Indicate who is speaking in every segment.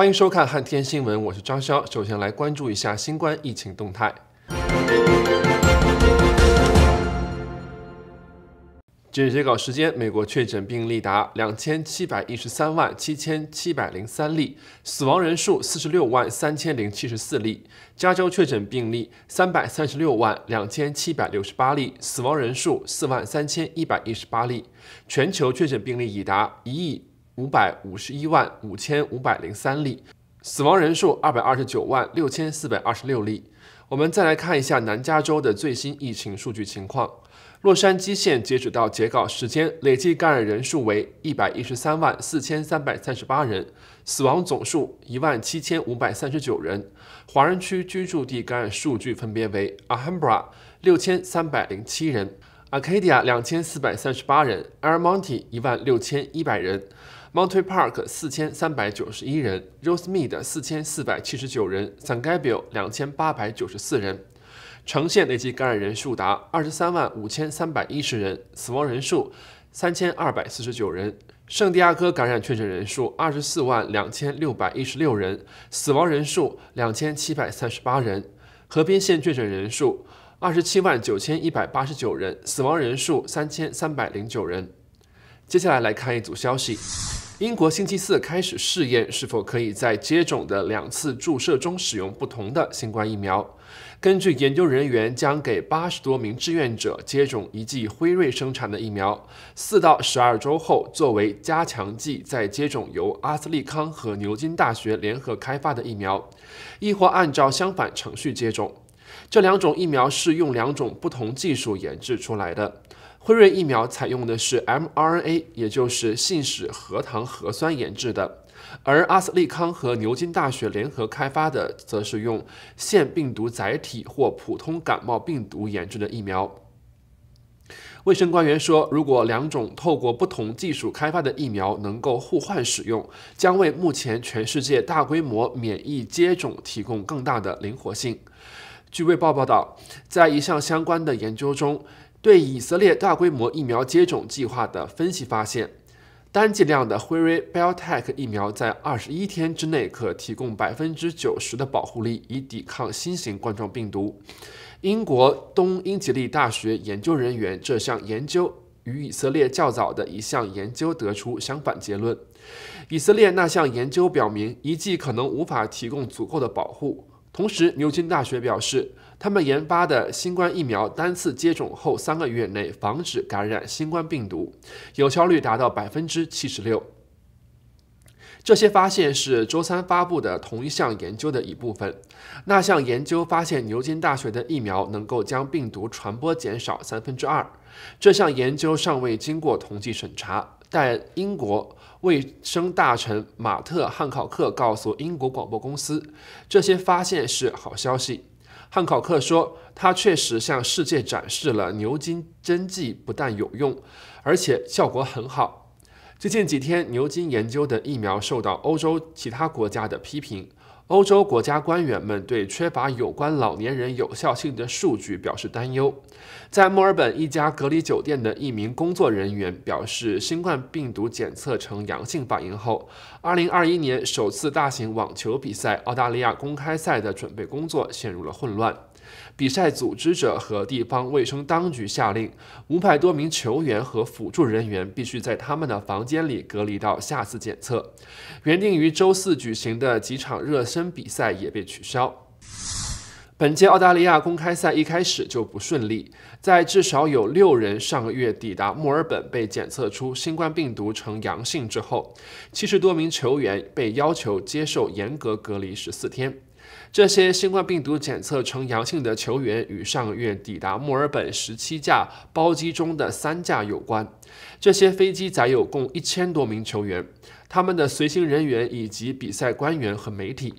Speaker 1: 欢迎收看《汉天新闻》，我是张潇。首先来关注一下新冠疫情动态。截至截稿时间，美国确诊病例达两千七百一十三万七千七百零三例，死亡人数四十六万三千零七十四例。加州确诊病例三百三十六万两千七百六十八例，死亡人数四万三千一百一十八例。全球确诊病例已达一亿。五百五十一万五千五百零三例，死亡人数二百二十九万六千四百二十六例。我们再来看一下南加州的最新疫情数据情况。洛杉矶县截止到截稿时间，累计感染人数为一百一十三万四千三百三十八人，死亡总数一万七千五百三十九人。华人区居住地感染数据分别为 a h a m b r a 六千三百零七人 a c a d i a 两千四百三十八人，El Monte 一万六千一百人。m o n t e Park 四千三百九十一人，Rosemead 四千四百七十九人，San Gabriel 两千八百九十四人，城县累计感染人数达二十三万五千三百一十人，死亡人数三千二百四十九人。圣地亚哥感染确诊人数二十四万两千六百一十六人，死亡人数两千七百三十八人。河滨县确诊人数二十七万九千一百八十九人，死亡人数三千三百零九人。接下来来看一组消息。英国星期四开始试验，是否可以在接种的两次注射中使用不同的新冠疫苗。根据研究人员，将给八十多名志愿者接种一剂辉瑞生产的疫苗，四到十二周后作为加强剂再接种由阿斯利康和牛津大学联合开发的疫苗，亦或按照相反程序接种。这两种疫苗是用两种不同技术研制出来的。辉瑞疫苗采用的是 mRNA，也就是信使核糖核酸研制的，而阿斯利康和牛津大学联合开发的，则是用腺病毒载体或普通感冒病毒研制的疫苗。卫生官员说，如果两种透过不同技术开发的疫苗能够互换使用，将为目前全世界大规模免疫接种提供更大的灵活性。据卫报报道，在一项相关的研究中。对以色列大规模疫苗接种计划的分析发现，单剂量的辉瑞 b i o t e c h 疫苗在二十一天之内可提供百分之九十的保护力，以抵抗新型冠状病毒。英国东英吉利大学研究人员这项研究与以色列较早的一项研究得出相反结论。以色列那项研究表明，一剂可能无法提供足够的保护。同时，牛津大学表示，他们研发的新冠疫苗单次接种后三个月内防止感染新冠病毒，有效率达到百分之七十六。这些发现是周三发布的同一项研究的一部分。那项研究发现，牛津大学的疫苗能够将病毒传播减少三分之二。这项研究尚未经过统计审查。但英国卫生大臣马特·汉考克告诉英国广播公司，这些发现是好消息。汉考克说，他确实向世界展示了牛津针剂不但有用，而且效果很好。最近几天，牛津研究的疫苗受到欧洲其他国家的批评。欧洲国家官员们对缺乏有关老年人有效性的数据表示担忧。在墨尔本一家隔离酒店的一名工作人员表示新冠病毒检测呈阳性反应后，2021年首次大型网球比赛——澳大利亚公开赛的准备工作陷入了混乱。比赛组织者和地方卫生当局下令，五百多名球员和辅助人员必须在他们的房间里隔离到下次检测。原定于周四举行的几场热身比赛也被取消。本届澳大利亚公开赛一开始就不顺利，在至少有六人上个月抵达墨尔本被检测出新冠病毒呈阳性之后，七十多名球员被要求接受严格隔离十四天。这些新冠病毒检测呈阳性的球员与上月抵达墨尔本十七架包机中的三架有关。这些飞机载有共一千多名球员、他们的随行人员以及比赛官员和媒体。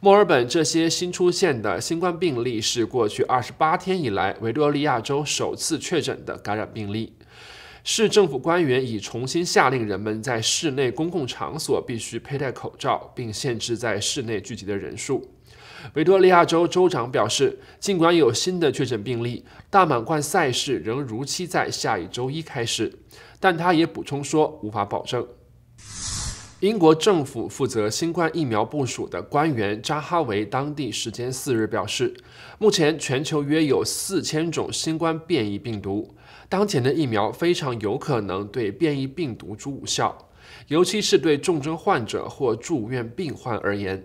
Speaker 1: 墨尔本这些新出现的新冠病例是过去二十八天以来维多利亚州首次确诊的感染病例。市政府官员已重新下令人们在室内公共场所必须佩戴口罩，并限制在室内聚集的人数。维多利亚州州长表示，尽管有新的确诊病例，大满贯赛事仍如期在下一周一开始。但他也补充说，无法保证。英国政府负责新冠疫苗部署的官员扎哈维当地时间四日表示，目前全球约有四千种新冠变异病毒，当前的疫苗非常有可能对变异病毒株无效。尤其是对重症患者或住院病患而言，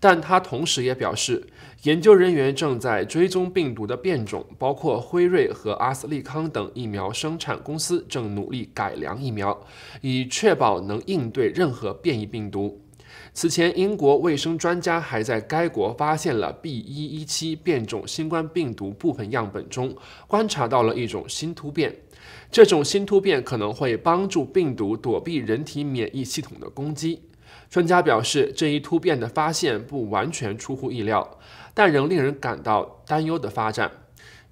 Speaker 1: 但他同时也表示，研究人员正在追踪病毒的变种，包括辉瑞和阿斯利康等疫苗生产公司正努力改良疫苗，以确保能应对任何变异病毒。此前，英国卫生专家还在该国发现了 B.1.1.7 变种新冠病毒部分样本中观察到了一种新突变。这种新突变可能会帮助病毒躲避人体免疫系统的攻击。专家表示，这一突变的发现不完全出乎意料，但仍令人感到担忧的发展。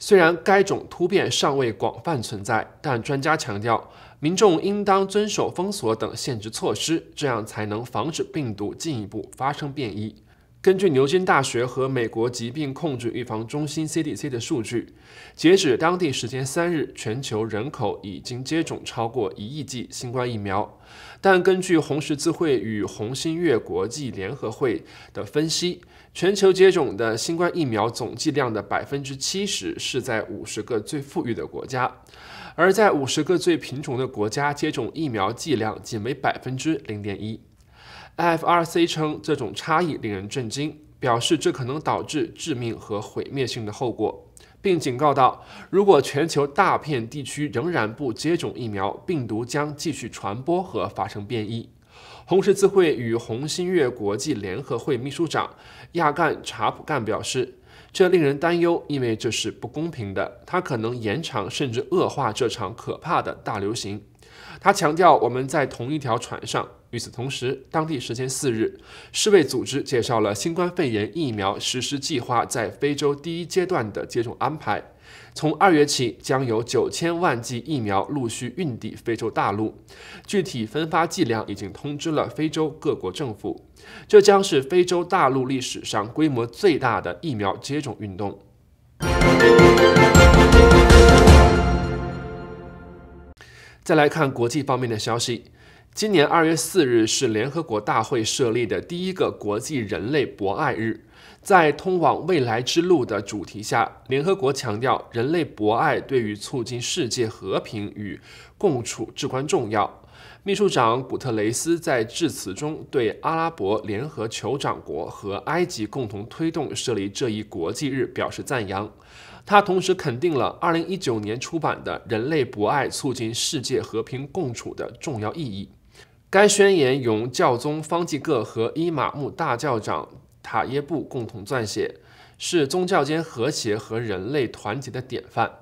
Speaker 1: 虽然该种突变尚未广泛存在，但专家强调，民众应当遵守封锁等限制措施，这样才能防止病毒进一步发生变异。根据牛津大学和美国疾病控制预防中心 CDC 的数据，截止当地时间三日，全球人口已经接种超过一亿剂新冠疫苗。但根据红十字会与红新月国际联合会的分析，全球接种的新冠疫苗总剂量的百分之七十是在五十个最富裕的国家，而在五十个最贫穷的国家，接种疫苗剂量仅为百分之零点一。I F R C 称这种差异令人震惊，表示这可能导致致命和毁灭性的后果，并警告道：“如果全球大片地区仍然不接种疫苗，病毒将继续传播和发生变异。”红十字会与红新月国际联合会秘书长亚干查普干表示：“这令人担忧，因为这是不公平的。它可能延长甚至恶化这场可怕的大流行。”他强调：“我们在同一条船上。”与此同时，当地时间四日，世卫组织介绍了新冠肺炎疫苗实施计划在非洲第一阶段的接种安排。从二月起，将有九千万剂疫苗陆续运抵非洲大陆，具体分发剂量已经通知了非洲各国政府。这将是非洲大陆历史上规模最大的疫苗接种运动。再来看国际方面的消息。今年二月四日是联合国大会设立的第一个国际人类博爱日，在通往未来之路的主题下，联合国强调人类博爱对于促进世界和平与共处至关重要。秘书长古特雷斯在致辞中对阿拉伯联合酋长国和埃及共同推动设立这一国际日表示赞扬，他同时肯定了2019年出版的《人类博爱促进世界和平共处》的重要意义。该宣言由教宗方济各和伊玛目大教长塔耶布共同撰写，是宗教间和谐和人类团结的典范。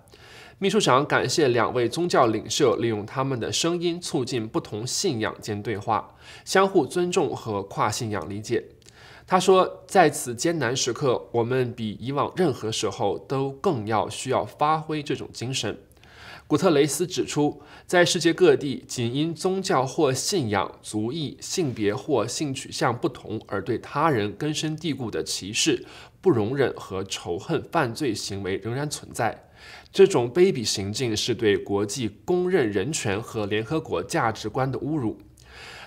Speaker 1: 秘书长感谢两位宗教领袖利用他们的声音促进不同信仰间对话、相互尊重和跨信仰理解。他说，在此艰难时刻，我们比以往任何时候都更要需要发挥这种精神。古特雷斯指出，在世界各地，仅因宗教或信仰、族裔、性别或性取向不同而对他人根深蒂固的歧视、不容忍和仇恨犯罪行为仍然存在。这种卑鄙行径是对国际公认人权和联合国价值观的侮辱。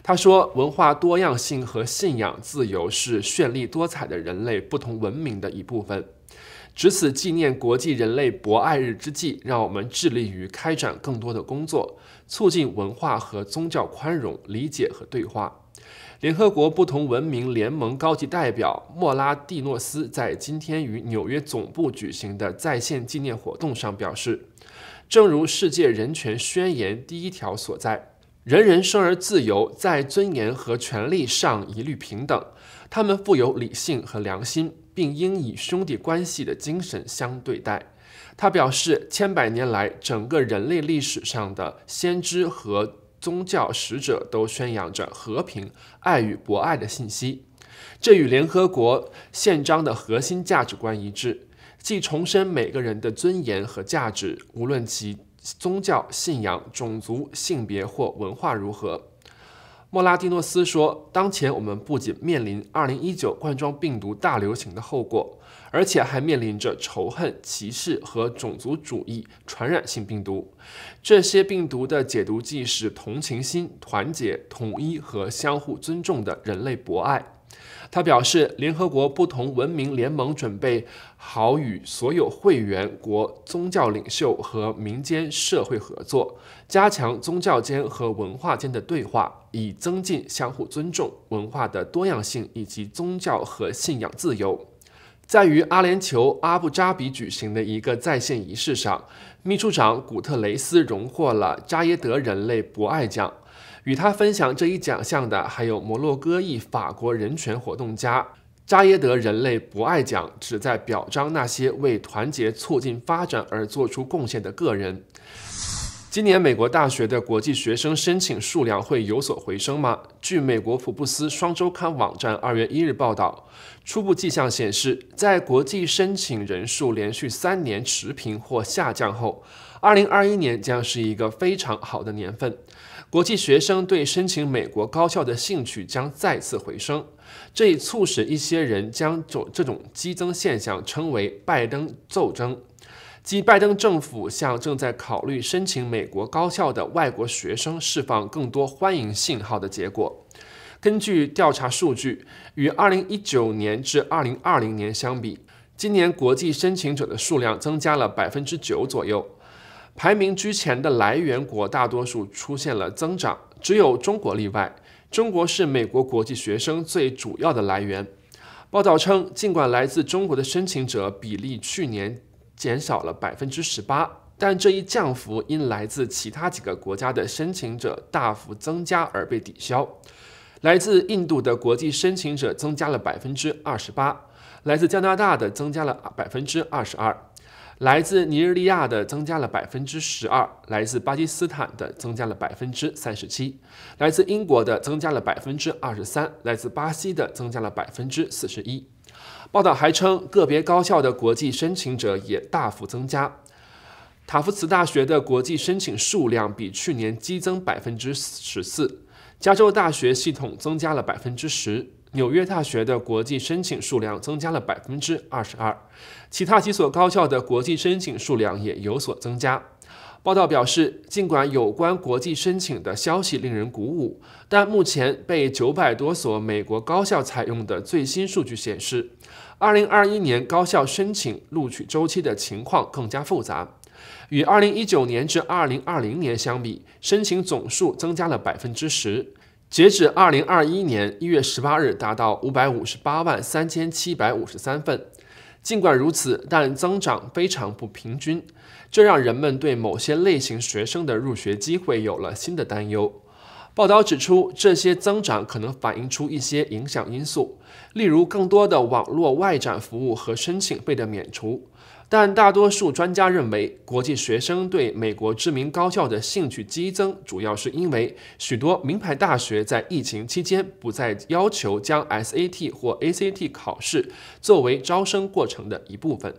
Speaker 1: 他说：“文化多样性和信仰自由是绚丽多彩的人类不同文明的一部分。”值此纪念国际人类博爱日之际，让我们致力于开展更多的工作，促进文化和宗教宽容、理解和对话。联合国不同文明联盟高级代表莫拉蒂诺斯在今天与纽约总部举行的在线纪念活动上表示：“正如《世界人权宣言》第一条所在，人人生而自由，在尊严和权利上一律平等，他们富有理性和良心。”并应以兄弟关系的精神相对待。他表示，千百年来，整个人类历史上的先知和宗教使者都宣扬着和平、爱与博爱的信息，这与联合国宪章的核心价值观一致，即重申每个人的尊严和价值，无论其宗教信仰、种族、性别或文化如何。莫拉蒂诺斯说：“当前我们不仅面临2019冠状病毒大流行的后果，而且还面临着仇恨、歧视和种族主义传染性病毒。这些病毒的解毒剂是同情心、团结、统一和相互尊重的人类博爱。”他表示，联合国不同文明联盟准备好与所有会员国宗教领袖和民间社会合作，加强宗教间和文化间的对话，以增进相互尊重、文化的多样性以及宗教和信仰自由。在与阿联酋阿布扎比举行的一个在线仪式上，秘书长古特雷斯荣获了扎耶德人类博爱奖。与他分享这一奖项的还有摩洛哥裔法国人权活动家扎耶德。人类博爱奖旨在表彰那些为团结、促进发展而做出贡献的个人。今年美国大学的国际学生申请数量会有所回升吗？据美国福布斯双周刊网站二月一日报道，初步迹象显示，在国际申请人数连续三年持平或下降后，二零二一年将是一个非常好的年份。国际学生对申请美国高校的兴趣将再次回升，这也促使一些人将这这种激增现象称为“拜登奏章”，即拜登政府向正在考虑申请美国高校的外国学生释放更多欢迎信号的结果。根据调查数据，与2019年至2020年相比，今年国际申请者的数量增加了百分之九左右。排名居前的来源国大多数出现了增长，只有中国例外。中国是美国国际学生最主要的来源。报道称，尽管来自中国的申请者比例去年减少了百分之十八，但这一降幅因来自其他几个国家的申请者大幅增加而被抵消。来自印度的国际申请者增加了百分之二十八，来自加拿大的增加了百分之二十二。来自尼日利亚的增加了百分之十二，来自巴基斯坦的增加了百分之三十七，来自英国的增加了百分之二十三，来自巴西的增加了百分之四十一。报道还称，个别高校的国际申请者也大幅增加。塔夫茨大学的国际申请数量比去年激增百分之十四，加州大学系统增加了百分之十。纽约大学的国际申请数量增加了百分之二十二，其他几所高校的国际申请数量也有所增加。报道表示，尽管有关国际申请的消息令人鼓舞，但目前被九百多所美国高校采用的最新数据显示，二零二一年高校申请录取周期的情况更加复杂。与二零一九年至二零二零年相比，申请总数增加了百分之十。截至二零二一年一月十八日，达到五百五十八万三千七百五十三份。尽管如此，但增长非常不平均，这让人们对某些类型学生的入学机会有了新的担忧。报道指出，这些增长可能反映出一些影响因素，例如更多的网络外展服务和申请费的免除。但大多数专家认为，国际学生对美国知名高校的兴趣激增，主要是因为许多名牌大学在疫情期间不再要求将 SAT 或 ACT 考试作为招生过程的一部分。